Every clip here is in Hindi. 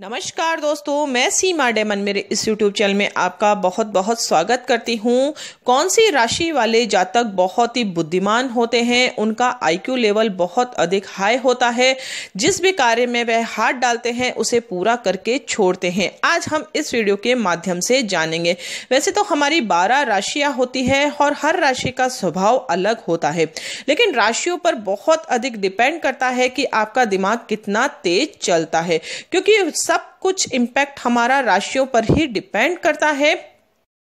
नमस्कार दोस्तों मैं सीमा डेमन मेरे इस यूट्यूब चैनल में आपका बहुत बहुत स्वागत करती हूँ कौन सी राशि वाले जातक बहुत ही बुद्धिमान होते हैं उनका आईक्यू लेवल बहुत अधिक हाई होता है जिस भी कार्य में वह हाथ डालते हैं उसे पूरा करके छोड़ते हैं आज हम इस वीडियो के माध्यम से जानेंगे वैसे तो हमारी बारह राशियाँ होती है और हर राशि का स्वभाव अलग होता है लेकिन राशियों पर बहुत अधिक डिपेंड करता है कि आपका दिमाग कितना तेज चलता है क्योंकि सब कुछ इम्पैक्ट हमारा राशियों पर ही डिपेंड करता है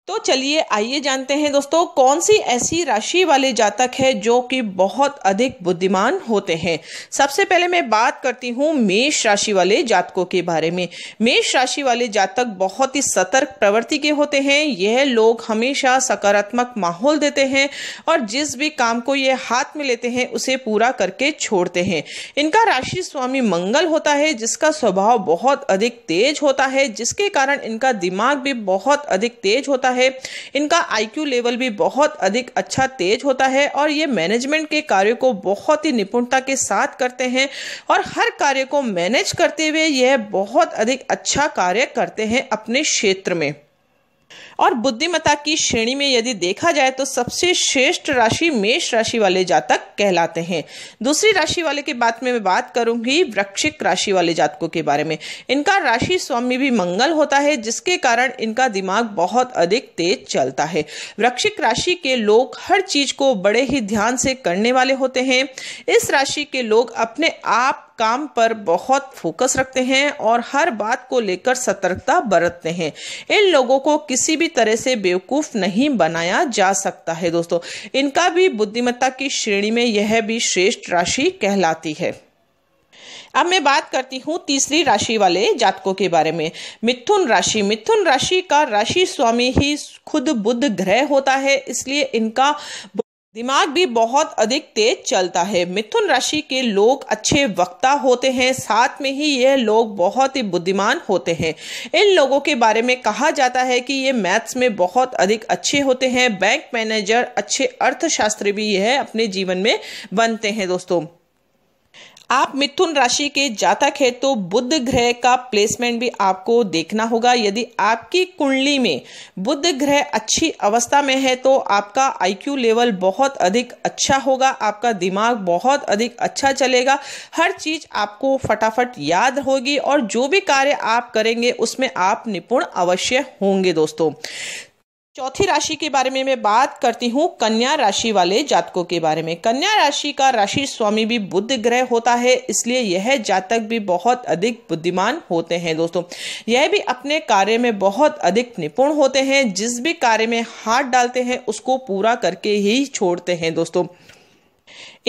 तो चलिए आइए जानते हैं दोस्तों कौन सी ऐसी राशि वाले जातक है जो कि बहुत अधिक बुद्धिमान होते हैं सबसे पहले मैं बात करती हूँ मेष राशि वाले जातकों के बारे में मेष राशि वाले जातक बहुत ही सतर्क प्रवृत्ति के होते हैं यह लोग हमेशा सकारात्मक माहौल देते हैं और जिस भी काम को ये हाथ में लेते हैं उसे पूरा करके छोड़ते हैं इनका राशि स्वामी मंगल होता है जिसका स्वभाव बहुत अधिक तेज होता है जिसके कारण इनका दिमाग भी बहुत अधिक तेज होता है होता है इनका आईक्यू लेवल भी बहुत अधिक अच्छा तेज होता है और ये मैनेजमेंट के कार्य को बहुत ही निपुणता के साथ करते हैं और हर कार्य को मैनेज करते हुए यह बहुत अधिक अच्छा कार्य करते हैं अपने क्षेत्र में और बुद्धिमता की श्रेणी में यदि देखा जाए तो सबसे श्रेष्ठ राशि मेष राशि वाले जातक कहलाते हैं दूसरी राशि वाले के बाद में मैं बात करूंगी वृक्षिक राशि वाले जातकों के बारे में इनका राशि स्वामी भी मंगल होता है जिसके कारण इनका दिमाग बहुत अधिक तेज चलता है वृक्षिक राशि के लोग हर चीज को बड़े ही ध्यान से करने वाले होते हैं इस राशि के लोग अपने आप काम पर बहुत फोकस रखते हैं और हर बात को लेकर सतर्कता बरतते हैं इन लोगों को किसी भी तरह से बेवकूफ़ नहीं बनाया जा सकता है दोस्तों इनका भी बुद्धिमत्ता की श्रेणी में यह भी श्रेष्ठ राशि कहलाती है अब मैं बात करती हूँ तीसरी राशि वाले जातकों के बारे में मिथुन राशि मिथुन राशि का राशि स्वामी ही खुद बुद्ध ग्रह होता है इसलिए इनका दिमाग भी बहुत अधिक तेज चलता है मिथुन राशि के लोग अच्छे वक्ता होते हैं साथ में ही यह लोग बहुत ही बुद्धिमान होते हैं इन लोगों के बारे में कहा जाता है कि ये मैथ्स में बहुत अधिक अच्छे होते हैं बैंक मैनेजर अच्छे अर्थशास्त्री भी यह अपने जीवन में बनते हैं दोस्तों आप मिथुन राशि के जातक है तो बुद्ध ग्रह का प्लेसमेंट भी आपको देखना होगा यदि आपकी कुंडली में बुद्ध ग्रह अच्छी अवस्था में है तो आपका आईक्यू लेवल बहुत अधिक अच्छा होगा आपका दिमाग बहुत अधिक अच्छा चलेगा हर चीज़ आपको फटाफट याद होगी और जो भी कार्य आप करेंगे उसमें आप निपुण अवश्य होंगे दोस्तों चौथी राशि के बारे में मैं बात करती हूँ कन्या राशि वाले जातकों के बारे में कन्या राशि का राशि स्वामी भी बुद्ध ग्रह होता है इसलिए यह जातक भी बहुत अधिक बुद्धिमान होते हैं दोस्तों यह भी अपने कार्य में बहुत अधिक निपुण होते हैं जिस भी कार्य में हाथ डालते हैं उसको पूरा करके ही छोड़ते हैं दोस्तों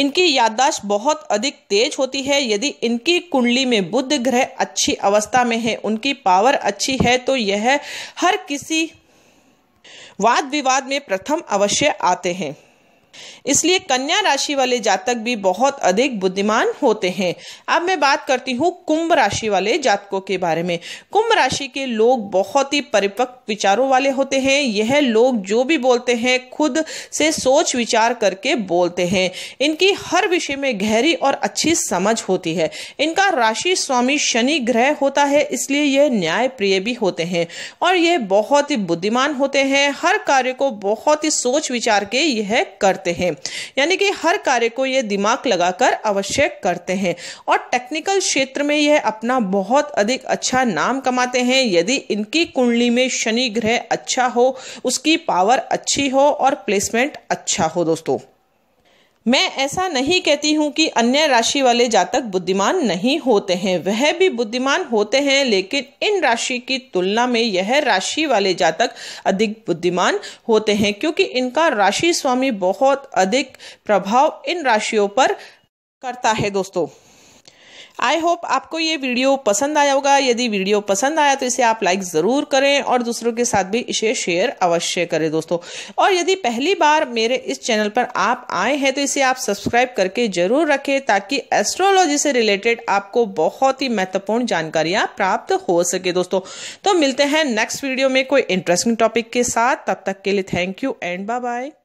इनकी याददाश्त बहुत अधिक तेज होती है यदि इनकी कुंडली में बुद्ध ग्रह अच्छी अवस्था में है उनकी पावर अच्छी है तो यह हर किसी वाद विवाद में प्रथम अवश्य आते हैं इसलिए कन्या राशि वाले जातक भी बहुत अधिक बुद्धिमान होते हैं अब मैं बात करती हूँ कुंभ राशि वाले जातकों के बारे में कुंभ राशि के लोग बहुत ही परिपक्व विचारों वाले होते हैं यह लोग जो भी बोलते हैं खुद से सोच विचार करके बोलते हैं इनकी हर विषय में गहरी और अच्छी समझ होती है इनका राशि स्वामी शनि ग्रह होता है इसलिए यह न्याय प्रिय भी होते हैं और यह बहुत ही बुद्धिमान होते हैं हर कार्य को बहुत ही सोच विचार के यह करते करते हैं यानी कि हर कार्य को ये दिमाग लगाकर अवश्य करते हैं और टेक्निकल क्षेत्र में यह अपना बहुत अधिक अच्छा नाम कमाते हैं यदि इनकी कुंडली में शनि ग्रह अच्छा हो उसकी पावर अच्छी हो और प्लेसमेंट अच्छा हो दोस्तों मैं ऐसा नहीं कहती हूँ कि अन्य राशि वाले जातक बुद्धिमान नहीं होते हैं वह भी बुद्धिमान होते हैं लेकिन इन राशि की तुलना में यह राशि वाले जातक अधिक बुद्धिमान होते हैं क्योंकि इनका राशि स्वामी बहुत अधिक प्रभाव इन राशियों पर करता है दोस्तों आई होप आपको ये वीडियो पसंद आया होगा यदि वीडियो पसंद आया तो इसे आप लाइक ज़रूर करें और दूसरों के साथ भी इसे शेयर अवश्य करें दोस्तों और यदि पहली बार मेरे इस चैनल पर आप आए हैं तो इसे आप सब्सक्राइब करके ज़रूर रखें ताकि एस्ट्रोलॉजी से रिलेटेड आपको बहुत ही महत्वपूर्ण जानकारियाँ प्राप्त हो सके दोस्तों तो मिलते हैं नेक्स्ट वीडियो में कोई इंटरेस्टिंग टॉपिक के साथ तब तक के लिए thank you and bye bye